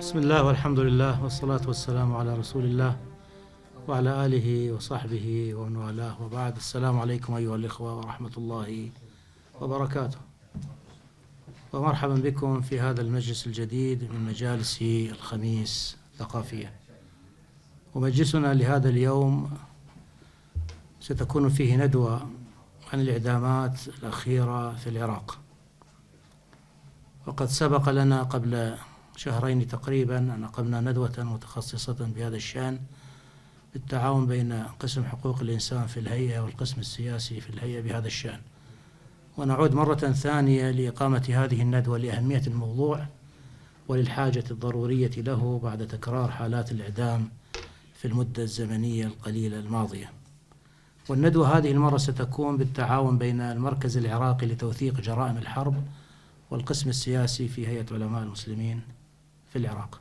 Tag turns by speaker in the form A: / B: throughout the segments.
A: بسم الله والحمد لله والصلاة والسلام على رسول الله وعلى آله وصحبه ومن والاه وبعد السلام عليكم أيها الإخوة ورحمة الله وبركاته ومرحبا بكم في هذا المجلس الجديد من مجالس الخميس الثقافية ومجلسنا لهذا اليوم ستكون فيه ندوة عن الإعدامات الأخيرة في العراق وقد سبق لنا قبل شهرين تقريبا أن أقمنا ندوة متخصصة بهذا الشأن بالتعاون بين قسم حقوق الإنسان في الهيئة والقسم السياسي في الهيئة بهذا الشأن ونعود مرة ثانية لإقامة هذه الندوة لأهمية الموضوع وللحاجة الضرورية له بعد تكرار حالات الإعدام في المدة الزمنية القليلة الماضية والندوة هذه المرة ستكون بالتعاون بين المركز العراقي لتوثيق جرائم الحرب والقسم السياسي في هيئة علماء المسلمين في العراق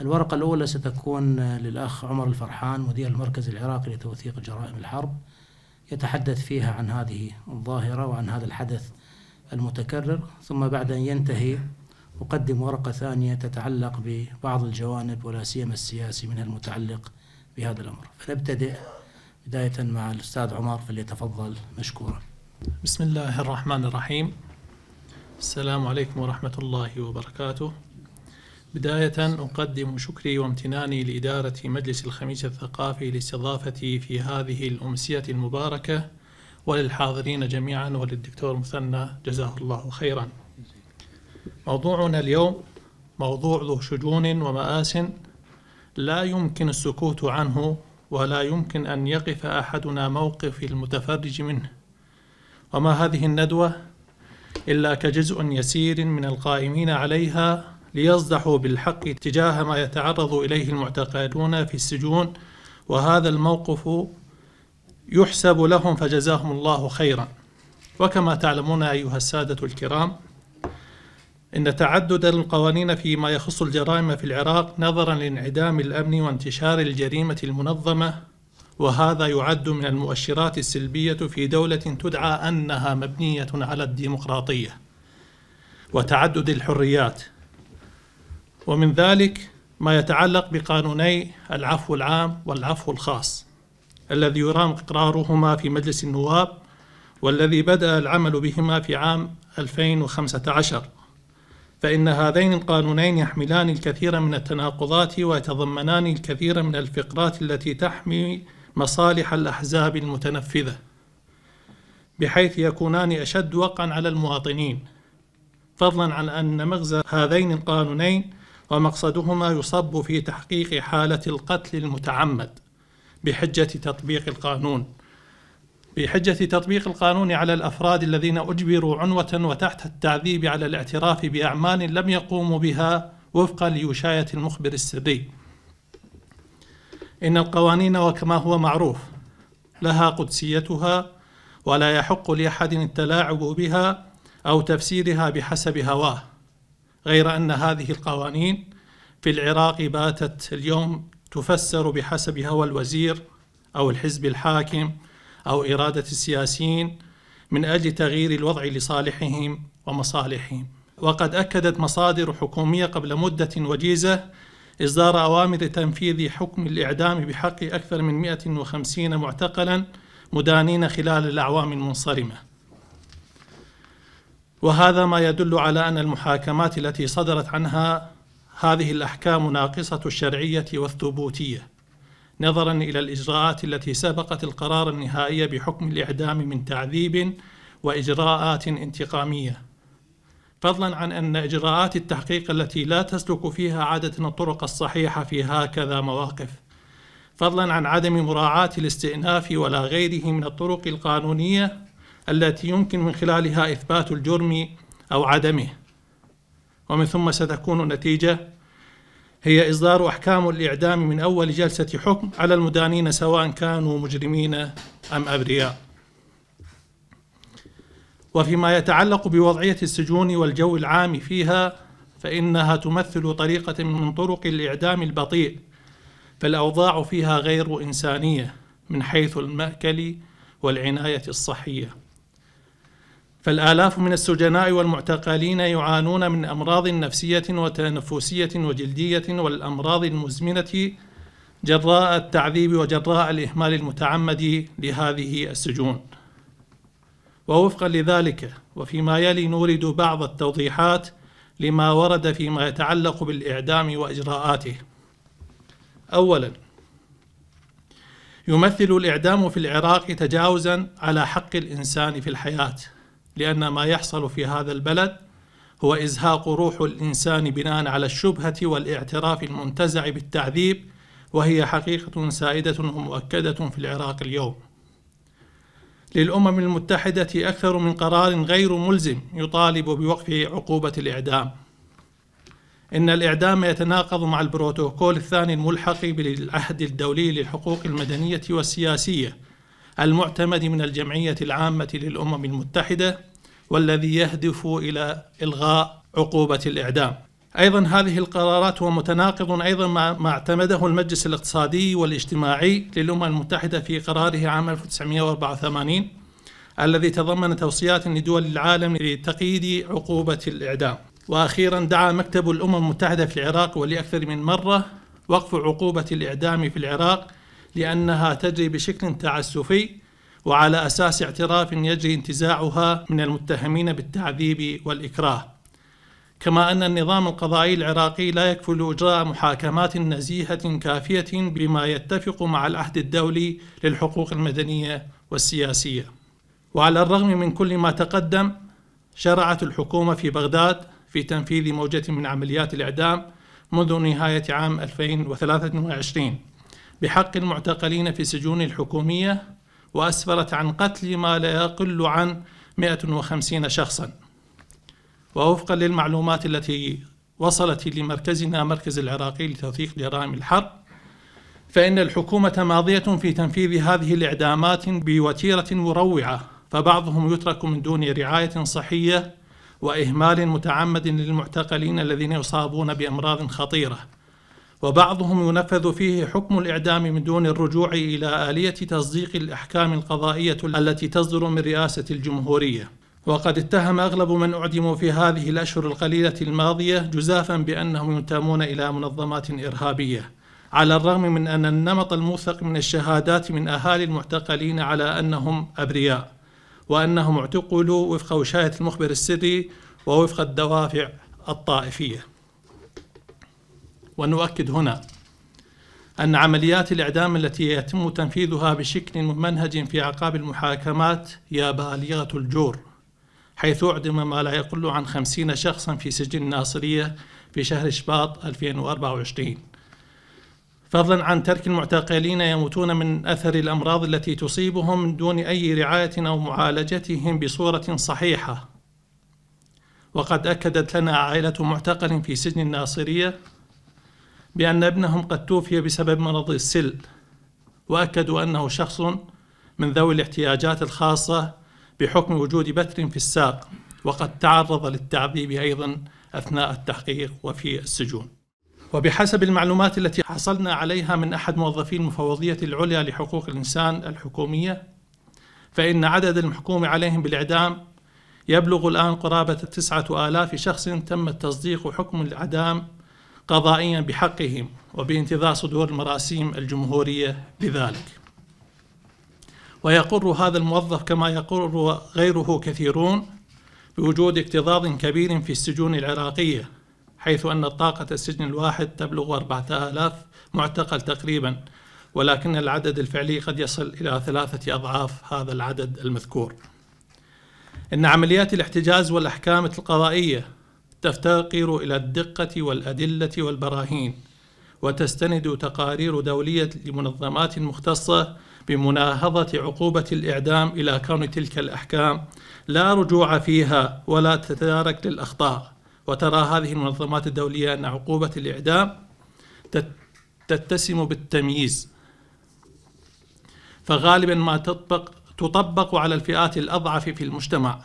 A: الورقة الأولى ستكون للأخ عمر الفرحان مدير المركز العراقي لتوثيق جرائم الحرب يتحدث فيها عن هذه الظاهرة وعن هذا الحدث المتكرر ثم بعد أن ينتهي أقدم ورقة ثانية تتعلق ببعض الجوانب ولا سيما السياسي منها المتعلق بهذا الأمر فنبتدئ
B: بداية مع الأستاذ عمر فليتفضل مشكورا بسم الله الرحمن الرحيم السلام عليكم ورحمة الله وبركاته بداية أقدم شكري وامتناني لإدارة مجلس الخميس الثقافي لاستضافتي في هذه الأمسية المباركة وللحاضرين جميعا وللدكتور مثنى جزاه الله خيرا. موضوعنا اليوم موضوع ذو شجون ومآس لا يمكن السكوت عنه ولا يمكن أن يقف أحدنا موقف المتفرج منه. وما هذه الندوة إلا كجزء يسير من القائمين عليها ليصدحوا بالحق تجاه ما يتعرض إليه المعتقلون في السجون وهذا الموقف يحسب لهم فجزاهم الله خيرا وكما تعلمون أيها السادة الكرام إن تعدد القوانين فيما يخص الجرائم في العراق نظرا لانعدام الأمن وانتشار الجريمة المنظمة وهذا يعد من المؤشرات السلبية في دولة تدعى أنها مبنية على الديمقراطية وتعدد الحريات ومن ذلك ما يتعلق بقانوني العفو العام والعفو الخاص الذي يرام اقرارهما في مجلس النواب والذي بدأ العمل بهما في عام 2015 فإن هذين القانونين يحملان الكثير من التناقضات ويتضمنان الكثير من الفقرات التي تحمي مصالح الأحزاب المتنفذة بحيث يكونان أشد وقعا على المواطنين فضلا عن أن مغزى هذين القانونين ومقصدهما يصب في تحقيق حالة القتل المتعمد بحجة تطبيق القانون بحجة تطبيق القانون على الأفراد الذين أجبروا عنوة وتحت التعذيب على الاعتراف بأعمال لم يقوموا بها وفقا لوشاية المخبر السري إن القوانين وكما هو معروف لها قدسيتها ولا يحق لأحد التلاعب بها أو تفسيرها بحسب هواه غير أن هذه القوانين في العراق باتت اليوم تفسر بحسب هوى الوزير أو الحزب الحاكم أو إرادة السياسيين من أجل تغيير الوضع لصالحهم ومصالحهم وقد أكدت مصادر حكومية قبل مدة وجيزة إصدار أوامر تنفيذ حكم الإعدام بحق أكثر من 150 معتقلا مدانين خلال الأعوام المنصرمة وهذا ما يدل على أن المحاكمات التي صدرت عنها هذه الأحكام ناقصة الشرعية والثبوتية نظرا إلى الإجراءات التي سبقت القرار النهائي بحكم الإعدام من تعذيب وإجراءات انتقامية فضلا عن أن إجراءات التحقيق التي لا تسلك فيها عادة الطرق الصحيحة في هكذا مواقف فضلا عن عدم مراعاة الاستئناف ولا غيره من الطرق القانونية التي يمكن من خلالها إثبات الجرم أو عدمه ومن ثم ستكون النتيجة هي إصدار أحكام الإعدام من أول جلسة حكم على المدانين سواء كانوا مجرمين أم أبرياء وفيما يتعلق بوضعية السجون والجو العام فيها فإنها تمثل طريقة من طرق الإعدام البطيء فالأوضاع فيها غير إنسانية من حيث المأكل والعناية الصحية فالآلاف من السجناء والمعتقلين يعانون من أمراض نفسية وتنفسية وجلدية والأمراض المزمنة جراء التعذيب وجراء الإهمال المتعمد لهذه السجون ووفقا لذلك وفيما يلي نورد بعض التوضيحات لما ورد فيما يتعلق بالإعدام وإجراءاته أولا يمثل الإعدام في العراق تجاوزا على حق الإنسان في الحياة لأن ما يحصل في هذا البلد هو إزهاق روح الإنسان بناء على الشبهة والاعتراف المنتزع بالتعذيب وهي حقيقة سائدة ومؤكدة في العراق اليوم للأمم المتحدة أكثر من قرار غير ملزم يطالب بوقف عقوبة الإعدام إن الإعدام يتناقض مع البروتوكول الثاني الملحق بالعهد الدولي للحقوق المدنية والسياسية المعتمد من الجمعية العامة للأمم المتحدة والذي يهدف إلى إلغاء عقوبة الإعدام أيضا هذه القرارات هو متناقض أيضا مع ما اعتمده المجلس الاقتصادي والاجتماعي للأمم المتحدة في قراره عام 1984 الذي تضمن توصيات لدول العالم لتقييد عقوبة الإعدام وأخيرا دعا مكتب الأمم المتحدة في العراق ولأكثر من مرة وقف عقوبة الإعدام في العراق لأنها تجري بشكل تعسفي وعلى أساس اعتراف يجري انتزاعها من المتهمين بالتعذيب والإكراه كما أن النظام القضائي العراقي لا يكفل إجراء محاكمات نزيهة كافية بما يتفق مع العهد الدولي للحقوق المدنية والسياسية وعلى الرغم من كل ما تقدم شرعت الحكومة في بغداد في تنفيذ موجة من عمليات الإعدام منذ نهاية عام 2023 بحق المعتقلين في سجون الحكومية وأسفرت عن قتل ما لا يقل عن 150 شخصا ووفقا للمعلومات التي وصلت لمركزنا مركز العراقي لتوثيق جرائم الحرب فإن الحكومة ماضية في تنفيذ هذه الإعدامات بوتيرة مروعة فبعضهم يترك من دون رعاية صحية وإهمال متعمد للمعتقلين الذين يصابون بأمراض خطيرة وبعضهم ينفذ فيه حكم الإعدام من دون الرجوع إلى آلية تصديق الأحكام القضائية التي تصدر من رئاسة الجمهورية وقد اتهم أغلب من أعدموا في هذه الأشهر القليلة الماضية جزافا بأنهم ينتمون إلى منظمات إرهابية على الرغم من أن النمط الموثق من الشهادات من أهالي المعتقلين على أنهم أبرياء وأنهم اعتقلوا وفق وشاية المخبر السري ووفق الدوافع الطائفيه ونؤكد هنا أن عمليات الإعدام التي يتم تنفيذها بشكل ممنهج في أعقاب المحاكمات هي بالغة الجور حيث أعدم ما لا يقل عن خمسين شخصا في سجن الناصرية في شهر شباط 2024 فضلا عن ترك المعتقلين يموتون من أثر الأمراض التي تصيبهم من دون أي رعاية أو معالجتهم بصورة صحيحة وقد أكدت لنا عائلة معتقل في سجن الناصرية بأن ابنهم قد توفي بسبب مرض السل وأكدوا أنه شخص من ذوي الاحتياجات الخاصة بحكم وجود بتر في الساق وقد تعرض للتعذيب أيضا أثناء التحقيق وفي السجون وبحسب المعلومات التي حصلنا عليها من أحد موظفي المفوضية العليا لحقوق الإنسان الحكومية فإن عدد المحكوم عليهم بالإعدام يبلغ الآن قرابة تسعة آلاف شخص تم التصديق حكم الإعدام قضائيا بحقهم وبانتظار صدور المراسيم الجمهورية بذلك ويقر هذا الموظف كما يقر غيره كثيرون بوجود اكتظاظ كبير في السجون العراقية حيث أن طاقة السجن الواحد تبلغ 4000 معتقل تقريبا ولكن العدد الفعلي قد يصل إلى ثلاثة أضعاف هذا العدد المذكور إن عمليات الاحتجاز والأحكام القضائية تفتقر إلى الدقة والأدلة والبراهين وتستند تقارير دولية لمنظمات مختصة بمناهضة عقوبة الإعدام إلى كون تلك الأحكام لا رجوع فيها ولا تتدارك للأخطاء وترى هذه المنظمات الدولية أن عقوبة الإعدام تتسم بالتمييز فغالبا ما تطبق تطبق على الفئات الأضعف في المجتمع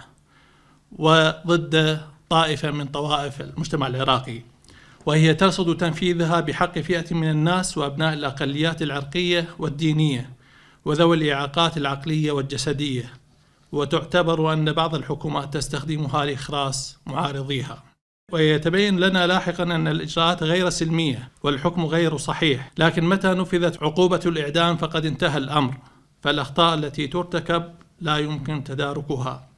B: وضد طائفة من طوائف المجتمع العراقي وهي ترصد تنفيذها بحق فئة من الناس وأبناء الأقليات العرقية والدينية وذوي الإعاقات العقلية والجسدية وتعتبر أن بعض الحكومات تستخدمها لإخراس معارضيها ويتبين لنا لاحقا أن الإجراءات غير سلمية والحكم غير صحيح لكن متى نفذت عقوبة الإعدام فقد انتهى الأمر فالأخطاء التي ترتكب لا يمكن تداركها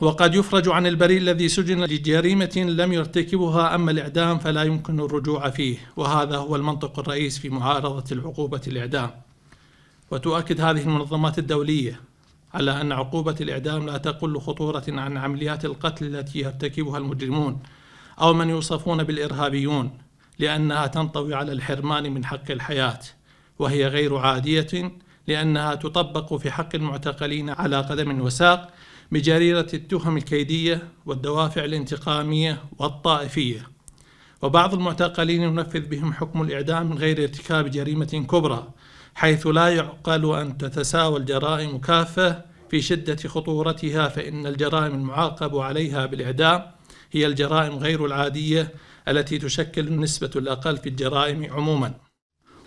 B: وقد يفرج عن البريء الذي سجن لجريمة لم يرتكبها أما الإعدام فلا يمكن الرجوع فيه وهذا هو المنطق الرئيس في معارضة العقوبة الإعدام وتؤكد هذه المنظمات الدولية على أن عقوبة الإعدام لا تقل خطورة عن عمليات القتل التي يرتكبها المجرمون أو من يوصفون بالإرهابيون لأنها تنطوي على الحرمان من حق الحياة وهي غير عادية لأنها تطبق في حق المعتقلين على قدم وساق بجريرة التهم الكيدية والدوافع الانتقامية والطائفية وبعض المعتقلين ينفذ بهم حكم الإعدام من غير ارتكاب جريمة كبرى حيث لا يعقل أن تتساوى الجرائم كافة في شدة خطورتها فإن الجرائم المعاقب عليها بالإعدام هي الجرائم غير العادية التي تشكل النسبة الأقل في الجرائم عموما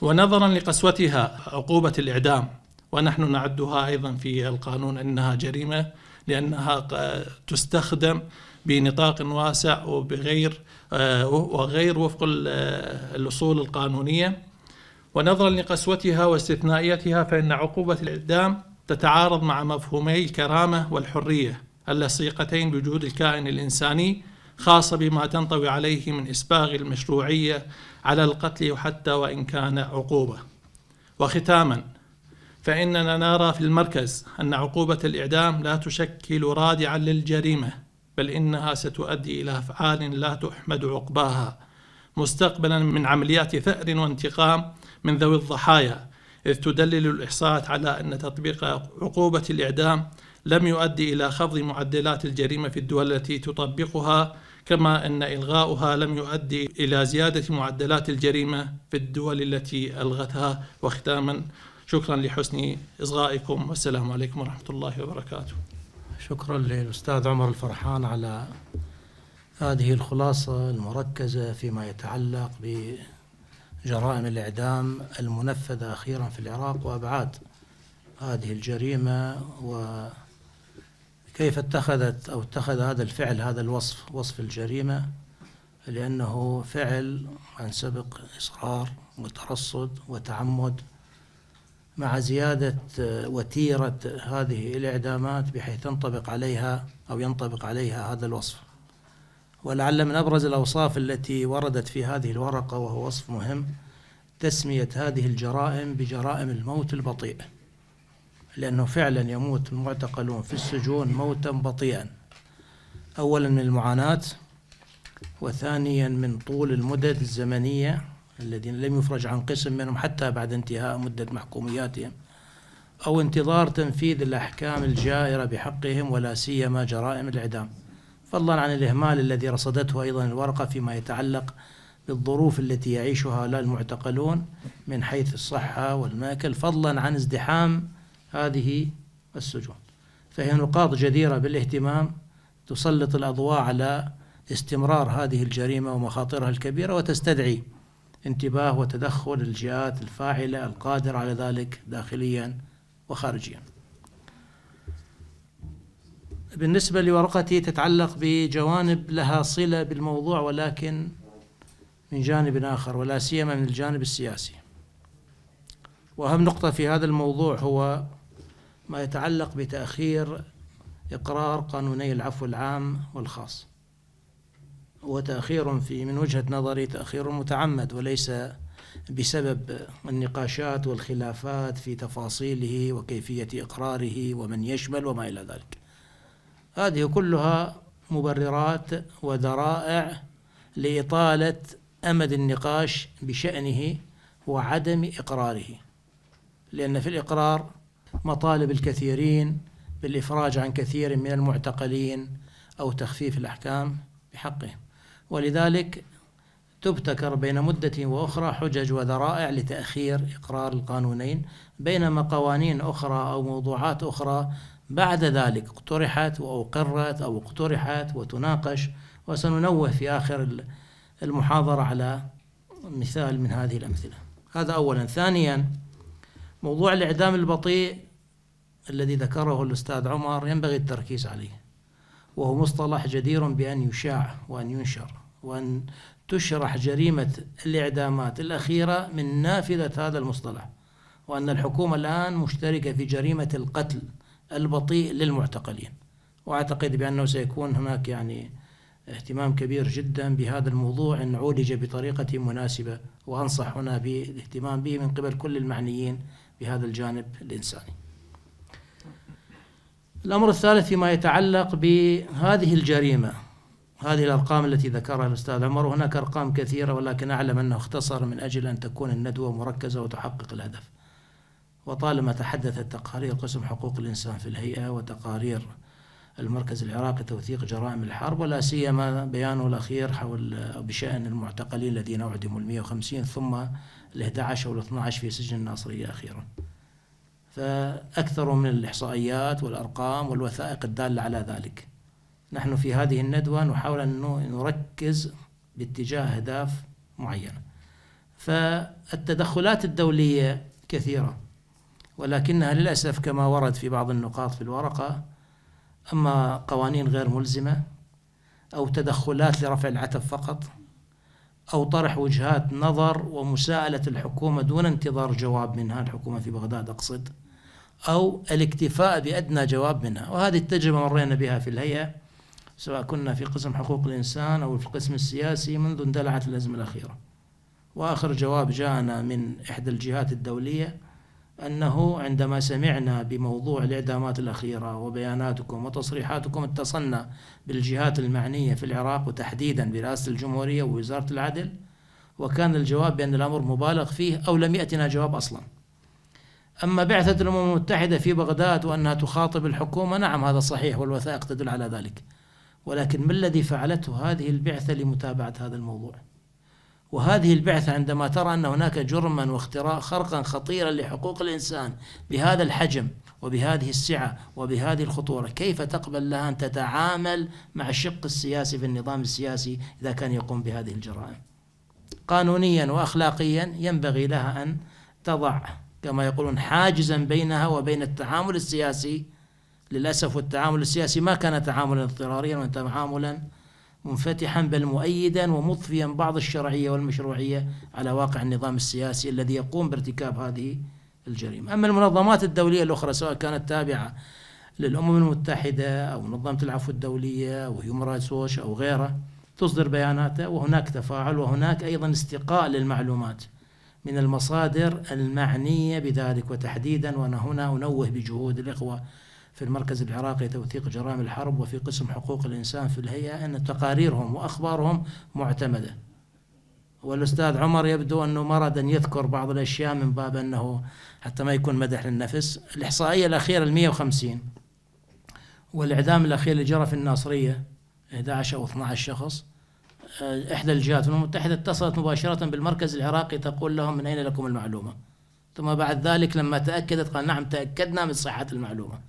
B: ونظرا لقسوتها عقوبة الإعدام ونحن نعدها أيضا في القانون أنها جريمة لأنها تستخدم بنطاق واسع وبغير آه، وغير وفق آه، الأصول القانونية ونظرا لقسوتها واستثنائيتها فإن عقوبة الإعدام تتعارض مع مفهومي الكرامة والحرية اللصيقتين بوجود الكائن الإنساني خاصة بما تنطوي عليه من إسباغ المشروعية على القتل حتى وإن كان عقوبة وختاما فإننا نرى في المركز أن عقوبة الإعدام لا تشكل رادعا للجريمة بل إنها ستؤدي إلى أفعال لا تحمد عقباها مستقبلا من عمليات ثأر وانتقام من ذوي الضحايا إذ تدلل الإحصاءات على أن تطبيق عقوبة الإعدام لم يؤدي إلى خفض معدلات الجريمة في الدول التي تطبقها كما أن إلغاؤها لم يؤدي إلى زيادة معدلات الجريمة في الدول التي ألغتها وختاما شكرا لحسن إصغائكم والسلام عليكم ورحمة الله وبركاته
A: شكرا للأستاذ عمر الفرحان على هذه الخلاصة المركزة فيما يتعلق بجرائم الإعدام المنفذة أخيرا في العراق وأبعاد هذه الجريمة وكيف اتخذت أو اتخذ هذا الفعل هذا الوصف وصف الجريمة لأنه فعل عن سبق إصرار وترصد وتعمد مع زيادة آه، وتيرة هذه الإعدامات بحيث تنطبق عليها أو ينطبق عليها هذا الوصف ولعل من أبرز الأوصاف التي وردت في هذه الورقة وهو وصف مهم تسمية هذه الجرائم بجرائم الموت البطيء لأنه فعلا يموت المعتقلون في السجون موتا بطيئا أولا من المعاناة وثانيا من طول المدد الزمنية الذين لم يفرج عن قسم منهم حتى بعد انتهاء مدة محكومياتهم أو انتظار تنفيذ الأحكام الجائرة بحقهم ولا سيما جرائم الإعدام فضلا عن الإهمال الذي رصدته أيضا الورقة فيما يتعلق بالظروف التي يعيشها هؤلاء المعتقلون من حيث الصحة والمأكل فضلا عن ازدحام هذه السجون فهي نقاط جديرة بالاهتمام تسلط الأضواء على استمرار هذه الجريمة ومخاطرها الكبيرة وتستدعي انتباه وتدخل الجهات الفاعلة القادرة على ذلك داخليا وخارجيا بالنسبة لورقتي تتعلق بجوانب لها صلة بالموضوع ولكن من جانب آخر ولا سيما من الجانب السياسي وأهم نقطة في هذا الموضوع هو ما يتعلق بتأخير إقرار قانوني العفو العام والخاص وتأخير في من وجهة نظري تأخير متعمد وليس بسبب النقاشات والخلافات في تفاصيله وكيفية إقراره ومن يشمل وما إلى ذلك هذه كلها مبررات وذرائع لإطالة أمد النقاش بشأنه وعدم إقراره لأن في الإقرار مطالب الكثيرين بالإفراج عن كثير من المعتقلين أو تخفيف الأحكام بحقهم ولذلك تبتكر بين مدة وأخرى حجج وذرائع لتأخير إقرار القانونين بينما قوانين أخرى أو موضوعات أخرى بعد ذلك اقترحت أو قرت أو اقترحت وتناقش وسننوه في آخر المحاضرة على مثال من هذه الأمثلة هذا أولا ثانيا موضوع الإعدام البطيء الذي ذكره الأستاذ عمر ينبغي التركيز عليه وهو مصطلح جدير بأن يشاع وأن ينشر وأن تشرح جريمة الإعدامات الأخيرة من نافذة هذا المصطلح وأن الحكومة الآن مشتركة في جريمة القتل البطيء للمعتقلين وأعتقد بأنه سيكون هناك يعني اهتمام كبير جدا بهذا الموضوع إن عولج بطريقة مناسبة وأنصح هنا بالاهتمام به من قبل كل المعنيين بهذا الجانب الإنساني الأمر الثالث فيما يتعلق بهذه الجريمة هذه الأرقام التي ذكرها الأستاذ عمر وهناك أرقام كثيرة ولكن أعلم أنه اختصر من أجل أن تكون الندوة مركزة وتحقق الهدف وطالما تحدثت تقارير قسم حقوق الإنسان في الهيئة وتقارير المركز العراقي توثيق جرائم الحرب ولا سيما بيانه الأخير حول بشأن المعتقلين الذين أعدموا ال 150 ثم ال 11 وال 12 في سجن الناصرية أخيراً فأكثر من الإحصائيات والأرقام والوثائق الدالة على ذلك نحن في هذه الندوة نحاول أن نركز باتجاه أهداف معينة فالتدخلات الدولية كثيرة ولكنها للأسف كما ورد في بعض النقاط في الورقة أما قوانين غير ملزمة أو تدخلات لرفع العتب فقط أو طرح وجهات نظر ومساءلة الحكومة دون انتظار جواب منها الحكومة في بغداد أقصد أو الاكتفاء بأدنى جواب منها وهذه التجربة مرينا بها في الهيئة سواء كنا في قسم حقوق الإنسان أو في القسم السياسي منذ اندلعت الأزمة الأخيرة وآخر جواب جاءنا من إحدى الجهات الدولية أنه عندما سمعنا بموضوع الإعدامات الأخيرة وبياناتكم وتصريحاتكم اتصلنا بالجهات المعنية في العراق وتحديدا برئاسة الجمهورية ووزارة العدل وكان الجواب بأن الأمر مبالغ فيه أو لم يأتنا جواب أصلاً أما بعثة الأمم المتحدة في بغداد وأنها تخاطب الحكومة نعم هذا صحيح والوثائق تدل على ذلك ولكن ما الذي فعلته هذه البعثة لمتابعة هذا الموضوع وهذه البعثة عندما ترى أن هناك جرما واختراء خرقا خطيرا لحقوق الإنسان بهذا الحجم وبهذه السعة وبهذه الخطورة كيف تقبل لها أن تتعامل مع الشق السياسي في النظام السياسي إذا كان يقوم بهذه الجرائم قانونيا وأخلاقيا ينبغي لها أن تضع كما يقولون حاجزا بينها وبين التعامل السياسي للأسف والتعامل السياسي ما كان تعاملا اضطراريا وان تعاملا منفتحا بل مؤيدا ومضفيا بعض الشرعية والمشروعية على واقع النظام السياسي الذي يقوم بارتكاب هذه الجريمة أما المنظمات الدولية الأخرى سواء كانت تابعة للأمم المتحدة أو منظمة العفو الدولية أو هيومن رايتس أو غيره تصدر بياناتها وهناك تفاعل وهناك أيضا استقاء للمعلومات من المصادر المعنية بذلك وتحديدا وأنا هنا أنوه بجهود الإخوة في المركز العراقي لتوثيق جرائم الحرب وفي قسم حقوق الإنسان في الهيئة أن تقاريرهم وأخبارهم معتمدة والأستاذ عمر يبدو أنه مرض أن يذكر بعض الأشياء من باب أنه حتى ما يكون مدح للنفس الإحصائية الأخيرة المية وخمسين والإعدام الأخير اللي جرى في الناصرية 11 أو 12 شخص آه، إحدى الجهات المتحدة اتصلت مباشرة بالمركز العراقي تقول لهم من أين لكم المعلومة ثم بعد ذلك لما تأكدت قال نعم تأكدنا من صحة المعلومة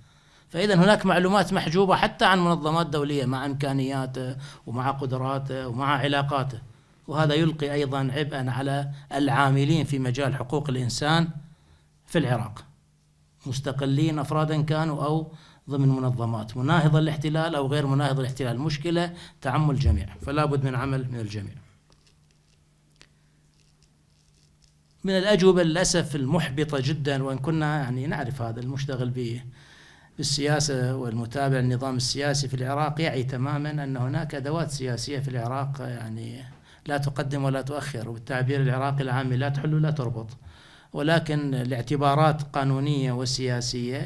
A: فإذا هناك معلومات محجوبة حتى عن منظمات دولية مع إمكانياته ومع قدراته ومع علاقاته وهذا يلقي أيضا عبئا على العاملين في مجال حقوق الإنسان في العراق مستقلين أفرادا كانوا أو ضمن منظمات مناهضة للاحتلال أو غير مناهضة للاحتلال مشكلة تعم الجميع فلا بد من عمل من الجميع من الأجوبة للأسف المحبطة جدا وإن كنا يعني نعرف هذا المشتغل به بالسياسة والمتابع للنظام السياسي في العراق يعي تماما أن هناك أدوات سياسية في العراق يعني لا تقدم ولا تؤخر والتعبير العراقي العامي لا تحل ولا تربط ولكن لاعتبارات قانونية وسياسية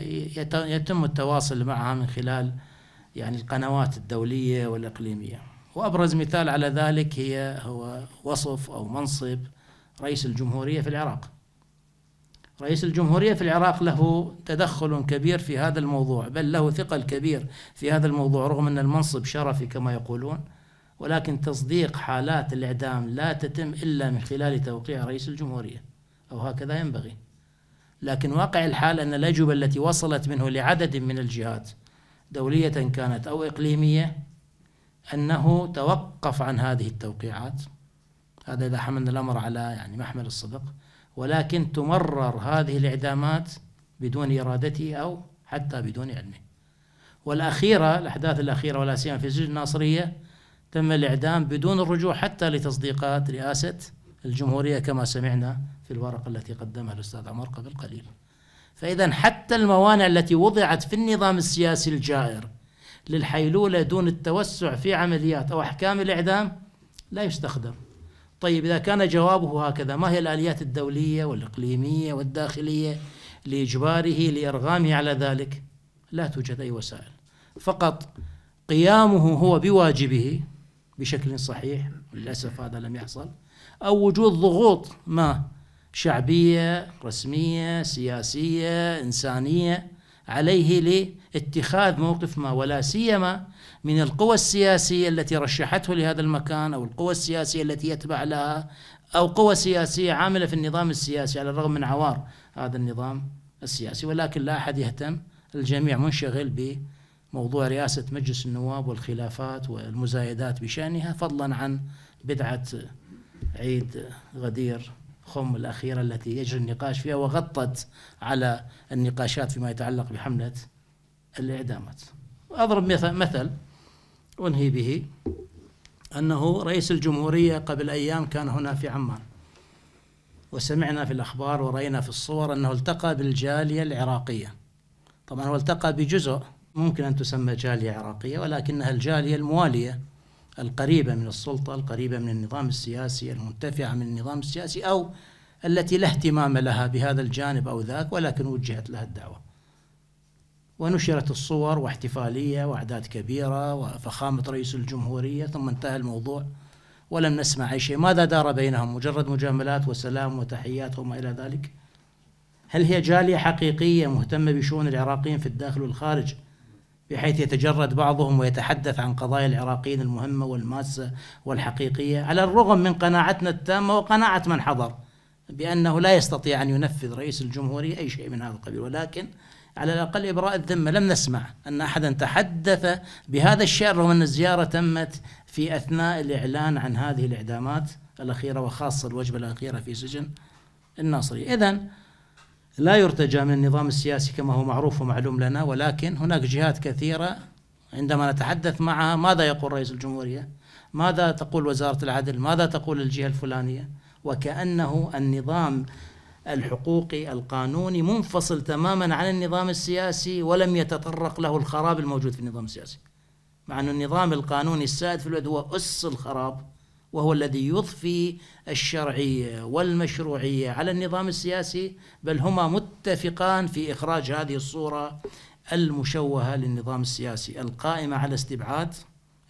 A: يتم التواصل معها من خلال يعني القنوات الدولية والإقليمية وأبرز مثال على ذلك هي هو وصف أو منصب رئيس الجمهورية في العراق رئيس الجمهورية في العراق له تدخل كبير في هذا الموضوع بل له ثقل كبير في هذا الموضوع رغم أن المنصب شرفي كما يقولون ولكن تصديق حالات الإعدام لا تتم إلا من خلال توقيع رئيس الجمهورية أو هكذا ينبغي لكن واقع الحال أن الأجوبة التي وصلت منه لعدد من الجهات دولية كانت أو إقليمية أنه توقف عن هذه التوقيعات هذا إذا حملنا الأمر على يعني محمل الصدق ولكن تمرر هذه الإعدامات بدون إرادته أو حتى بدون علمه والأخيرة الأحداث الأخيرة ولا سيما في السجن الناصرية تم الإعدام بدون الرجوع حتى لتصديقات رئاسة الجمهورية كما سمعنا في الورقة التي قدمها الأستاذ عمر قبل قليل فإذا حتى الموانع التي وضعت في النظام السياسي الجائر للحيلولة دون التوسع في عمليات أو أحكام الإعدام لا يستخدم طيب إذا كان جوابه هكذا ما هي الآليات الدولية والإقليمية والداخلية لإجباره لإرغامه على ذلك لا توجد أي وسائل فقط قيامه هو بواجبه بشكل صحيح للأسف هذا لم يحصل أو وجود ضغوط ما شعبية رسمية سياسية إنسانية عليه لاتخاذ موقف ما ولا سيما من القوى السياسية التي رشحته لهذا المكان أو القوى السياسية التي يتبع لها أو قوى سياسية عاملة في النظام السياسي على الرغم من عوار هذا النظام السياسي ولكن لا أحد يهتم الجميع منشغل بموضوع رئاسة مجلس النواب والخلافات والمزايدات بشأنها فضلا عن بدعة عيد غدير خم الأخيرة التي يجري النقاش فيها وغطت على النقاشات فيما يتعلق بحملة الإعدامات أضرب مثل, وانهي أنهي به أنه رئيس الجمهورية قبل أيام كان هنا في عمان وسمعنا في الأخبار ورأينا في الصور أنه التقى بالجالية العراقية طبعا هو التقى بجزء ممكن أن تسمى جالية عراقية ولكنها الجالية الموالية القريبة من السلطة القريبة من النظام السياسي المنتفعة من النظام السياسي أو التي لا اهتمام لها بهذا الجانب أو ذاك ولكن وجهت لها الدعوة ونشرت الصور واحتفالية وأعداد كبيرة وفخامة رئيس الجمهورية ثم انتهى الموضوع ولم نسمع أي شيء ماذا دار بينهم مجرد مجاملات وسلام وتحيات وما إلى ذلك هل هي جالية حقيقية مهتمة بشؤون العراقيين في الداخل والخارج بحيث يتجرد بعضهم ويتحدث عن قضايا العراقيين المهمة والماسة والحقيقية على الرغم من قناعتنا التامة وقناعة من حضر بأنه لا يستطيع أن ينفذ رئيس الجمهورية أي شيء من هذا القبيل ولكن على الأقل إبراء الذمة لم نسمع أن أحدا تحدث بهذا الشأن رغم أن الزيارة تمت في أثناء الإعلان عن هذه الإعدامات الأخيرة وخاصة الوجبة الأخيرة في سجن الناصري إذا لا يرتجى من النظام السياسي كما هو معروف ومعلوم لنا ولكن هناك جهات كثيرة عندما نتحدث معها ماذا يقول رئيس الجمهورية ماذا تقول وزارة العدل ماذا تقول الجهة الفلانية وكأنه النظام الحقوقي القانوني منفصل تماما عن النظام السياسي ولم يتطرق له الخراب الموجود في النظام السياسي مع أن النظام القانوني السائد في البلد هو أس الخراب وهو الذي يضفي الشرعيه والمشروعيه على النظام السياسي بل هما متفقان في اخراج هذه الصوره المشوهه للنظام السياسي القائمه على استبعاد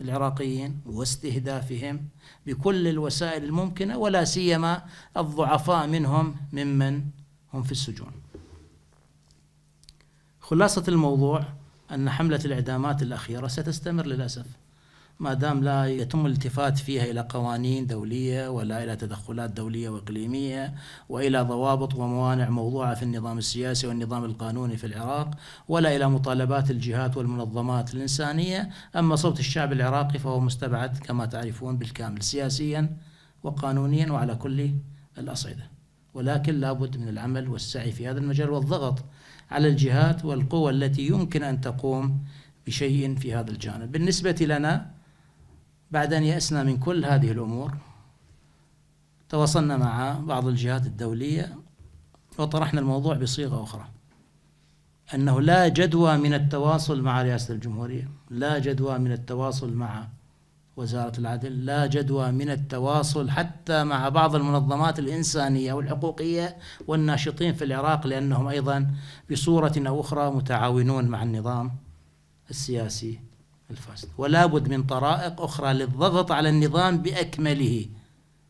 A: العراقيين واستهدافهم بكل الوسائل الممكنه ولا سيما الضعفاء منهم ممن هم في السجون. خلاصه الموضوع ان حمله الاعدامات الاخيره ستستمر للاسف. ما دام لا يتم الالتفات فيها إلى قوانين دولية ولا إلى تدخلات دولية وإقليمية وإلى ضوابط وموانع موضوعة في النظام السياسي والنظام القانوني في العراق ولا إلى مطالبات الجهات والمنظمات الإنسانية أما صوت الشعب العراقي فهو مستبعد كما تعرفون بالكامل سياسيا وقانونيا وعلى كل الأصعدة ولكن لابد من العمل والسعي في هذا المجال والضغط على الجهات والقوى التي يمكن أن تقوم بشيء في هذا الجانب بالنسبة لنا بعد أن يأسنا من كل هذه الأمور تواصلنا مع بعض الجهات الدولية وطرحنا الموضوع بصيغة أخرى أنه لا جدوى من التواصل مع رئاسة الجمهورية لا جدوى من التواصل مع وزارة العدل لا جدوى من التواصل حتى مع بعض المنظمات الإنسانية والحقوقية والناشطين في العراق لأنهم أيضا بصورة أو أخرى متعاونون مع النظام السياسي الفاسد ولا بد من طرائق أخرى للضغط على النظام بأكمله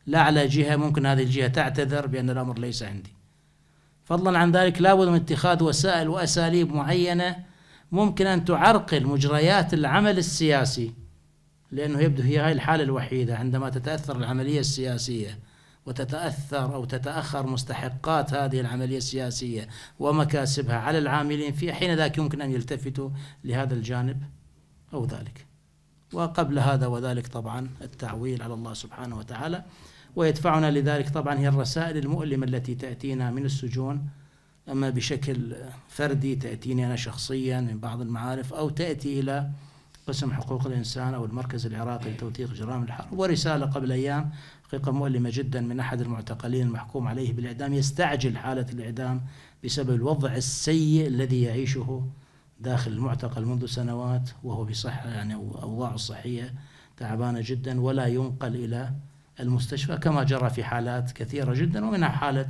A: لا على جهة ممكن هذه الجهة تعتذر بأن الأمر ليس عندي فضلا عن ذلك لا بد من اتخاذ وسائل وأساليب معينة ممكن أن تعرقل مجريات العمل السياسي لأنه يبدو هي هاي الحالة الوحيدة عندما تتأثر العملية السياسية وتتأثر أو تتأخر مستحقات هذه العملية السياسية ومكاسبها على العاملين فيها حين ذاك يمكن أن يلتفتوا لهذا الجانب أو ذلك وقبل هذا وذلك طبعا التعويل على الله سبحانه وتعالى ويدفعنا لذلك طبعا هي الرسائل المؤلمة التي تأتينا من السجون أما بشكل فردي تأتيني أنا شخصيا من بعض المعارف أو تأتي إلى قسم حقوق الإنسان أو المركز العراقي لتوثيق جرائم الحرب ورسالة قبل أيام حقيقة مؤلمة جدا من أحد المعتقلين المحكوم عليه بالإعدام يستعجل حالة الإعدام بسبب الوضع السيء الذي يعيشه داخل المعتقل منذ سنوات وهو بصحة يعني أوضاعه الصحية تعبانة جدا ولا ينقل إلى المستشفى كما جرى في حالات كثيرة جدا ومنها حالة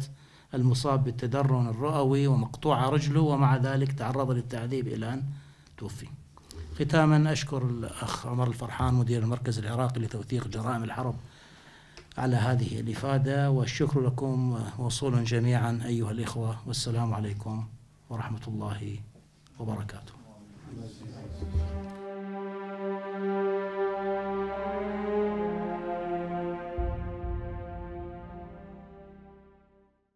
A: المصاب بالتدرن الرئوي ومقطوعة رجله ومع ذلك تعرض للتعذيب إلى أن توفي ختاما أشكر الأخ عمر الفرحان مدير المركز العراقي لتوثيق جرائم الحرب على هذه الإفادة والشكر لكم موصول جميعا أيها الإخوة والسلام عليكم ورحمة الله وبركاته